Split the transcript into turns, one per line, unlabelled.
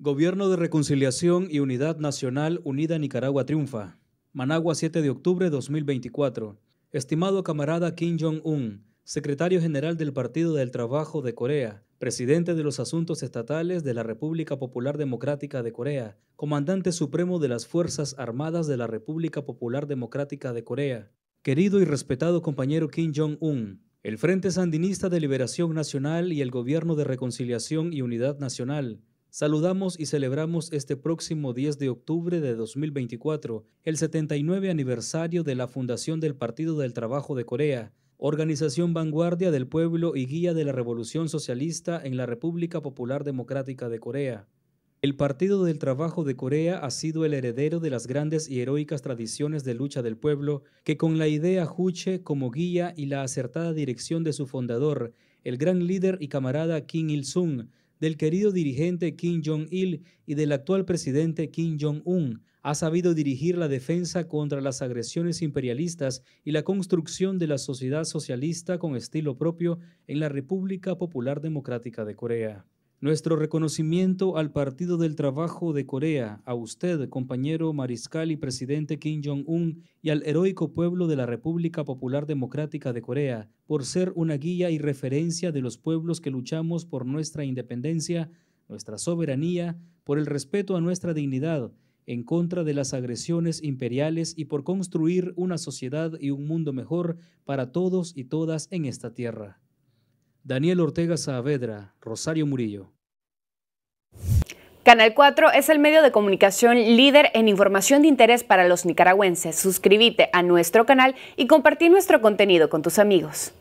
Gobierno de Reconciliación y Unidad Nacional Unida Nicaragua triunfa. Managua 7 de octubre 2024. Estimado camarada Kim Jong-un, secretario general del Partido del Trabajo de Corea, presidente de los Asuntos Estatales de la República Popular Democrática de Corea, comandante supremo de las Fuerzas Armadas de la República Popular Democrática de Corea, querido y respetado compañero Kim Jong-un, el Frente Sandinista de Liberación Nacional y el Gobierno de Reconciliación y Unidad Nacional Saludamos y celebramos este próximo 10 de octubre de 2024 el 79 aniversario de la fundación del Partido del Trabajo de Corea, organización vanguardia del pueblo y guía de la revolución socialista en la República Popular Democrática de Corea. El Partido del Trabajo de Corea ha sido el heredero de las grandes y heroicas tradiciones de lucha del pueblo, que con la idea Juche como guía y la acertada dirección de su fundador, el gran líder y camarada Kim Il-sung, del querido dirigente Kim Jong-il y del actual presidente Kim Jong-un, ha sabido dirigir la defensa contra las agresiones imperialistas y la construcción de la sociedad socialista con estilo propio en la República Popular Democrática de Corea. Nuestro reconocimiento al Partido del Trabajo de Corea, a usted, compañero mariscal y presidente Kim Jong-un, y al heroico pueblo de la República Popular Democrática de Corea, por ser una guía y referencia de los pueblos que luchamos por nuestra independencia, nuestra soberanía, por el respeto a nuestra dignidad, en contra de las agresiones imperiales y por construir una sociedad y un mundo mejor para todos y todas en esta tierra. Daniel Ortega Saavedra, Rosario Murillo.
Canal 4 es el medio de comunicación líder en información de interés para los nicaragüenses. Suscríbete a nuestro canal y compartí nuestro contenido con tus amigos.